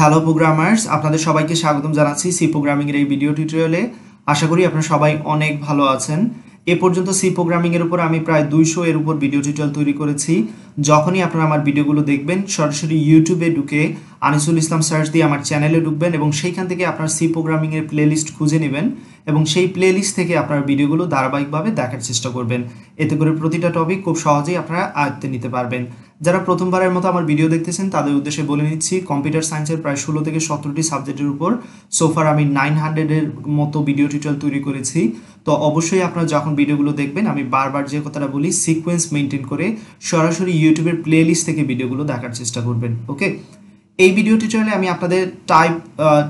hello programmers আপনাদের সবাইকে স্বাগতম জানাচ্ছি সি প্রোগ্রামিংয়ের এই ভিডিও টিউটোরিয়ালে আশা করি আপনারা সবাই অনেক ভালো আছেন এ পর্যন্ত সি প্রোগ্রামিংয়ের উপর আমি প্রায় দুইশো এর উপর ভিডিও টিউটোরিয়াল তৈরি করেছি যখনই আপনারা আমার ভিডিওগুলো দেখবেন সরাসরি ইউটিউবে ঢুকে আনিসুল ইসলাম সার্চ দিয়ে আমার চ্যানেলে ঢুকবেন এবং সেইখান থেকে আপনার সি প্রোগ্রামিংয়ের প্লেলিস্ট খুঁজে নেবেন এবং সেই প্লেলিস্ট থেকে আপনার ভিডিওগুলো ধারাবাহিকভাবে দেখার চেষ্টা করবেন এতে করে প্রতিটা টপিক খুব সহজেই আপনারা আয়ত্তে নিতে পারবেন যারা প্রথমবারের মতো আমার ভিডিও দেখতেছেন তাদের উদ্দেশ্যে বলে নিচ্ছি কম্পিউটার সায়েন্সের প্রায় ষোলো থেকে সতেরোটি সাবজেক্টের উপর সোফার আমি নাইন হান্ড্রেডের মতো ভিডিও টিউটোরিয়াল তৈরি করেছি তো অবশ্যই আপনারা যখন ভিডিওগুলো দেখবেন আমি বারবার যে কথাটা বলি সিকোয়েন্স মেনটেন করে সরাসরি ইউটিউবের প্লে থেকে ভিডিওগুলো দেখার চেষ্টা করবেন ওকে এই ভিডিও টিউটোরিয়ালে আমি আপনাদের টাইপ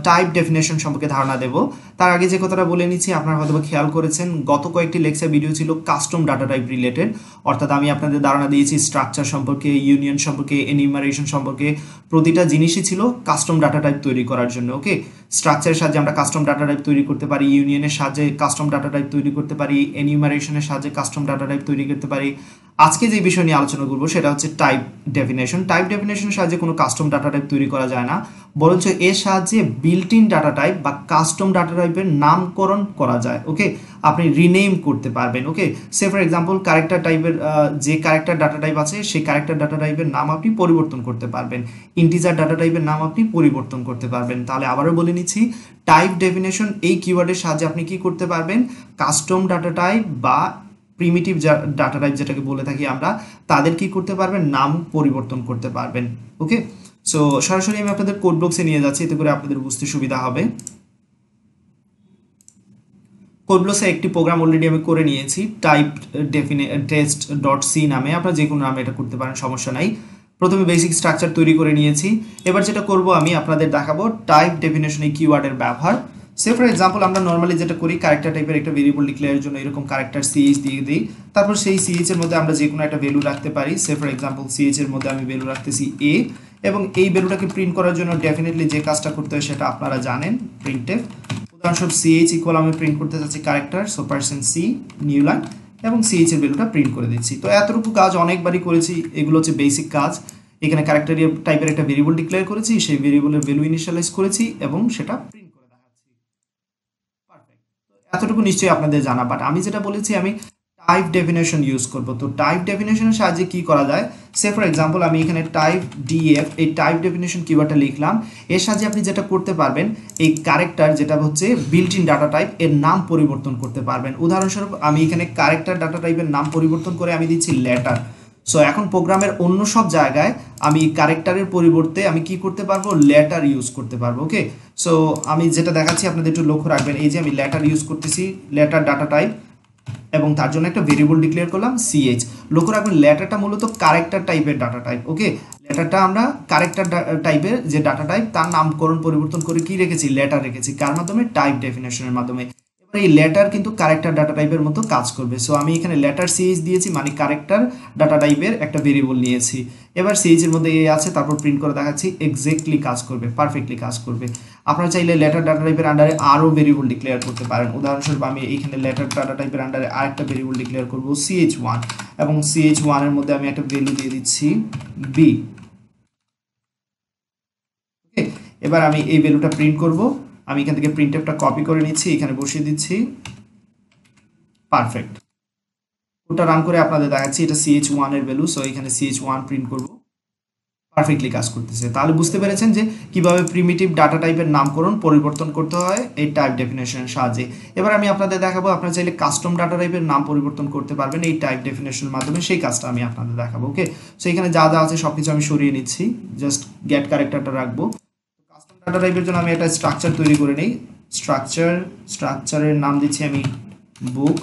টাইপ ডেফিনেশন সম্পর্কে ধারণা দেব তার আগে যে কথাটা বলে নিচ্ছি আপনারা হয়তো খেয়াল করেছেন গত কয়েকটি লেকচার ভিডিও ছিল কাস্টম ডাটা টাইপ রিলেটেড অর্থাৎ আমি আপনাদের ধারণা দিয়েছি স্ট্রাকচার সম্পর্কে ইউনিয়ন সম্পর্কে এনিমারেশন সম্পর্কে প্রতিটা জিনিসই ছিল কাস্টম ডাটা টাইপ তৈরি করার জন্য ওকে স্ট্রাকচারের সাহায্যে আমরা কাস্টম ডাটা টাইপ তৈরি করতে পারি ইউনিয়নের সাহায্যে কাস্টম ডাটা টাইপ তৈরি করতে পারি এনিমারেশনের সাহায্যে কাস্টম ডাটা টাইপ তৈরি করতে পারি আজকে যে বিষয় নিয়ে আলোচনা করবো সেটা হচ্ছে টাইপ ডেফিনেশন টাইপ ডেফিনেশনের সাহায্যে কোনো কাস্টম ডাটা টাইপ তৈরি করা যায় না বরঞ্চ এর সাহায্যে বিল্ট ইন ডাটা টাইপ বা কাস্টম ডাটা টাইপের নামকরণ করা যায় ওকে আপনি রিনেম করতে পারবেন okay say for example character টাইপের যে ক্যারেক্টার ডাটা টাইপ আছে সেই ক্যারেক্টার ডাটা টাইপের নাম আপনি পরিবর্তন করতে পারবেন ইন্টিজার ডাটা টাইপের নাম আপনি পরিবর্তন করতে পারবেন তাহলে আবারও বলে নিচ্ছি টাইপ ডেফিনেশন এই কিওয়ার্ডের সাহায্যে আপনি কি করতে পারবেন কাস্টম ডাটা টাইপ বা প্রিমিটিভ ডাটা টাইপ যেটাকে বলে থাকি আমরা তাদের কি করতে পারবেন নাম পরিবর্তন করতে পারবেন ওকে সো সরাসরি আমি আপনাদের কোড বক্সে নিয়ে যাচ্ছি এতে করে আপনাদের বুঝতে সুবিধা হবে কোডব্লসে একটি প্রোগ্রাম অলরেডি আমি করে নিয়েছি type define test dot C নামে আপনারা যে কোনো নামে এটা করতে পারেন সমস্যা নাই প্রথমে বেসিক স্ট্রাকচার তৈরি করে নিয়েছি এবার যেটা করব আমি আপনাদের দেখাবো টাইপ ডেফিনেশনে কিওয়ার্ডের ব্যবহার সে ফর এক্সাম্পল আমরা নর্মালি যেটা করি ক্যারেক্টার টাইপের একটা ভেরিয়েবল ডিক্লেয়ারের জন্য এরকম ক্যারেক্টার সিএইচ দিয়ে দিই তারপর সেই সিএইচ এর মধ্যে আমরা যে কোনো একটা ভ্যালু রাখতে পারি সে ফর এক্সাম্পল সিএইচ এর মধ্যে আমি ভ্যালু রাখতেছি এ এবং এই ভ্যালুটাকে প্রিন্ট করার জন্য ডেফিনেটলি যে কাজটা করতে হয় সেটা আপনারা জানেন প্রিন্টে উদাহরণস্বরূপ সিএইচ ইকুয়াল আমি প্রিন্ট করতে চাচ্ছি character so percent C new line এবং সিএইচ এর ভ্যালুটা প্রিন্ট করে দিচ্ছি তো এতটুকু কাজ অনেকবারই করেছি এগুলো হচ্ছে বেসিক কাজ এখানে ক্যারেক্টার টাইপের একটা ভেরিয়েবল ডিক্লেয়ার করেছি সেই ভেরিয়েবলের ভ্যালু ইনিশিয়ালাইজ করেছি এবং সেটা এতটুকু নিশ্চয়ই আপনাদের জানা বাট আমি যেটা বলেছি আমি টাইপ ডেফিনেশন ইউজ করব তো টাইপ ডেফিনেশনের সাহায্যে কি করা যায় সে ফর এক্সাম্পল আমি এখানে টাইপ ডিএফ এই টাইপ ডেফিনেশন কিওয়ার্ডটা লিখলাম এর সাহায্যে আপনি যেটা করতে পারবেন এই ক্যারেক্টার যেটা হচ্ছে বিল্ট ইন ডাটা টাইপ এর নাম পরিবর্তন করতে পারবেন উদাহরণস্বরূপ আমি এখানে ক্যারেক্টার ডাটা টাইপের নাম পরিবর্তন করে আমি দিচ্ছি লেটার সো এখন প্রোগ্রামের অন্য সব জায়গায় আমি কারেক্টারের পরিবর্তে আমি কি করতে পারবো লেটার ইউজ করতে পারবো ওকে সো আমি যেটা দেখাচ্ছি আপনাদের একটু লক্ষ্য রাখবেন এই যে আমি লেটার ইউজ করতেছি লেটার ডাটা টাইপ এবং তার জন্য একটা ভেরিয়েবল ডিক্লেয়ার করলাম সিএইচ লক্ষ্য রাখবেন লেটারটা মূলত ক্যারেক্টার টাইপের ডাটা টাইপ ওকে লেটারটা আমরা ক্যারেক্টার টাইপের যে ডাটা টাইপ তার নামকরণ পরিবর্তন করে কি রেখেছি লেটার রেখেছি কার মাধ্যমে টাইপ ডেফিনেশনের মাধ্যমে এই লেটার কিন্তু কারেক্টার ডাটা টাইপের মতো কাজ করবে সো আমি এখানে লেটার সিএইচ দিয়েছি মানে কারেক্টার ডাটা টাইপের একটা ভেরিয়েবল নিয়েছি এবার সিএইচের মধ্যে এ আছে তারপর প্রিন্ট করে দেখাচ্ছি এক্স্যাক্টলি কাজ করবে পারফেক্টলি কাজ করবে আপনারা চাইলে লেটার ডাটা টাইপের আন্ডারে আরও ভেরিয়েবল ডিক্লেয়ার করতে পারেন উদাহরণস্বরূপ আমি এখানে লেটার ডাটা টাইপের আন্ডারে আরেকটা ভেরিয়েবল ডিক্লেয়ার করব সিএইচ ওয়ান এবং সিএইচ ওয়ানের মধ্যে আমি একটা ভ্যালু দিয়ে দিচ্ছি বি এবার আমি এই ভ্যালুটা প্রিন্ট করবো আমি এখান থেকে প্রিন্ট অ্যাপটা কপি করে নিচ্ছি এখানে বসিয়ে দিচ্ছি পারফেক্ট ওটা রান করে আপনাদের দেখাচ্ছি এটা সিএইচ ওয়ানের ভ্যালু সো এখানে সিএইচ ওয়ান প্রিন্ট করবো পারফেক্টলি কাজ করতেছে তাহলে বুঝতে পেরেছেন যে কিভাবে প্রিমিটিভ ডাটা টাইপের নামকরণ পরিবর্তন করতে হয় এই টাইপ ডেফিনেশনের সাহায্যে এবার আমি আপনাদের দেখাবো আপনারা চাইলে কাস্টম ডাটা টাইপের নাম পরিবর্তন করতে পারবেন এই টাইপ ডেফিনেশনের মাধ্যমে সেই কাজটা আমি আপনাদের দেখাবো ওকে সো এখানে যা যা আছে সব কিছু আমি সরিয়ে নিচ্ছি জাস্ট গ্যাট ক্যারেক্টারটা রাখবো ডাটা টাইপের জন্য আমি একটা স্ট্রাকচার তৈরি করে নিই স্ট্রাকচার স্ট্রাকচারের নাম দিচ্ছি আমি বুক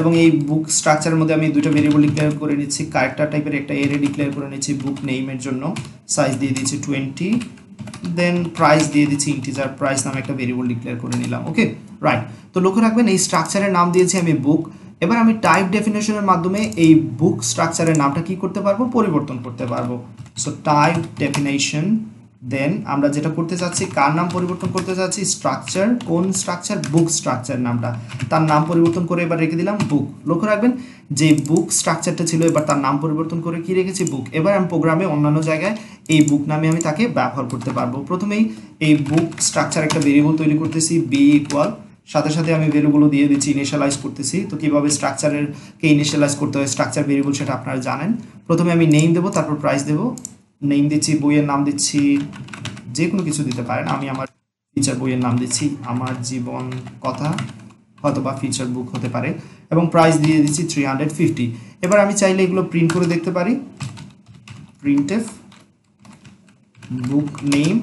এবং এই বুক স্ট্রাকচারের মধ্যে আমি দুটো ভেরিয়েবল ডিক্লেয়ার করে নিচ্ছি ক্যারেক্টার টাইপের একটা এরে ডিক্লেয়ার করে নিচ্ছি বুক নেইমের জন্য সাইজ দিয়ে দিচ্ছি টোয়েন্টি দেন প্রাইস দিয়ে দিচ্ছি ইন্টিজার প্রাইস নামে একটা ভেরিয়েবল ডিক্লেয়ার করে নিলাম ওকে রাইট তো লক্ষ্য রাখবেন এই স্ট্রাকচারের নাম দিয়েছি আমি বুক এবার আমি টাইপ ডেফিনেশনের মাধ্যমে এই বুক স্ট্রাকচারের নামটা কি করতে পারবো পরিবর্তন করতে পারবো সো টাইপ ডেফিনেশন দেন আমরা যেটা করতে চাচ্ছি কার নাম পরিবর্তন করতে চাচ্ছি স্ট্রাকচার কোন স্ট্রাকচার বুক স্ট্রাকচার নামটা তার নাম পরিবর্তন করে এবার রেখে দিলাম বুক লক্ষ্য রাখবেন যে বুক স্ট্রাকচারটা ছিল এবার তার নাম পরিবর্তন করে কি রেখেছি বুক এবার আমি প্রোগ্রামে অন্যান্য জায়গায় এই বুক নামে আমি তাকে ব্যবহার করতে পারবো প্রথমেই এই বুক স্ট্রাকচার একটা ভেরিয়েবল তৈরি করতেছি বি ইকুয়াল সাথে সাথে আমি ভেরিয়েবলও দিয়ে দিচ্ছি ইনিশিয়ালাইজ করতেছি তো কীভাবে স্ট্রাকচারের কে ইনিশিয়ালাইজ করতে হয় স্ট্রাকচার ভেরিয়েবল সেটা আপনারা জানেন প্রথমে আমি নেম দেবো তারপর প্রাইস দেবো নেম দিচ্ছি বইয়ের নাম দিচ্ছি যে কোনো কিছু দিতে পারেন আমি আমার ফিচার বইয়ের নাম দিচ্ছি আমার জীবন কথা হয়তো বা ফিচার বুক হতে পারে এবং প্রাইস দিয়ে দিচ্ছি থ্রি হান্ড্রেড ফিফটি এবার আমি চাইলে এগুলো প্রিন্ট করে দেখতে পারি printf book name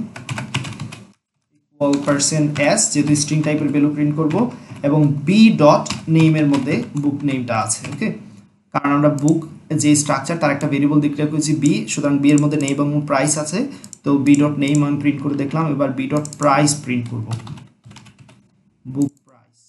percent S যেহেতু স্ট্রিং টাইপের বেলু প্রিন্ট করব এবং বি ডট নেমের মধ্যে বুক নেমটা আছে ওকে কারণ আমরা বুক যে স্ট্রাকচার তার একটা ভেরিয়েবল ডিক্লেয়ার করেছি বি সুতরাং বি এর মধ্যে নেই এবং প্রাইস আছে তো বি ডট নেই আমি প্রিন্ট করে দেখলাম এবার বি ডট প্রাইস প্রিন্ট করব বুক প্রাইস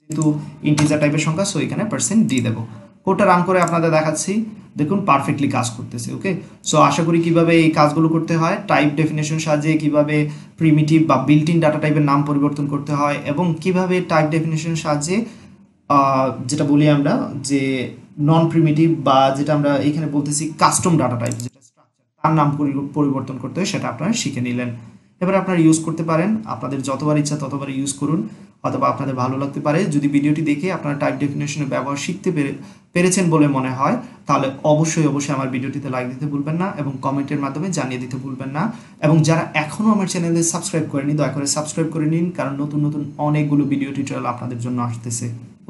যেহেতু ইন্টিজার টাইপের সংখ্যা সো এখানে পার্সেন্ট দিয়ে দেবো কোটা রান করে আপনাদের দেখাচ্ছি দেখুন পারফেক্টলি কাজ করতেছে ওকে সো আশা করি কিভাবে এই কাজগুলো করতে হয় টাইপ ডেফিনেশন সাহায্যে কিভাবে প্রিমিটিভ বা বিল্ট ইন ডাটা টাইপের নাম পরিবর্তন করতে হয় এবং কিভাবে টাইপ ডেফিনেশন সাহায্যে যেটা বলি আমরা যে নন প্রিমিটিভ বা যেটা আমরা এখানে বলতেছি কাস্টম ডাটা টাইপ যেটা স্ট্রাকচার তার নাম পরিবর্তন করতে হয় সেটা আপনারা শিখে নিলেন এবার আপনারা ইউজ করতে পারেন আপনাদের যতবার ইচ্ছা ততবার ইউজ করুন অথবা আপনাদের ভালো লাগতে পারে যদি ভিডিওটি দেখে আপনারা টাইপ ডেফিনেশনের ব্যবহার শিখতে পেরে পেরেছেন বলে মনে হয় তাহলে অবশ্যই অবশ্যই আমার ভিডিওটিতে লাইক দিতে ভুলবেন না এবং কমেন্টের মাধ্যমে জানিয়ে দিতে ভুলবেন না এবং যারা এখনও আমার চ্যানেলে সাবস্ক্রাইব করেনি দয়া করে সাবস্ক্রাইব করে নিন কারণ নতুন নতুন অনেকগুলো ভিডিও টিউটোরিয়াল আপনাদের জন্য আসতেছে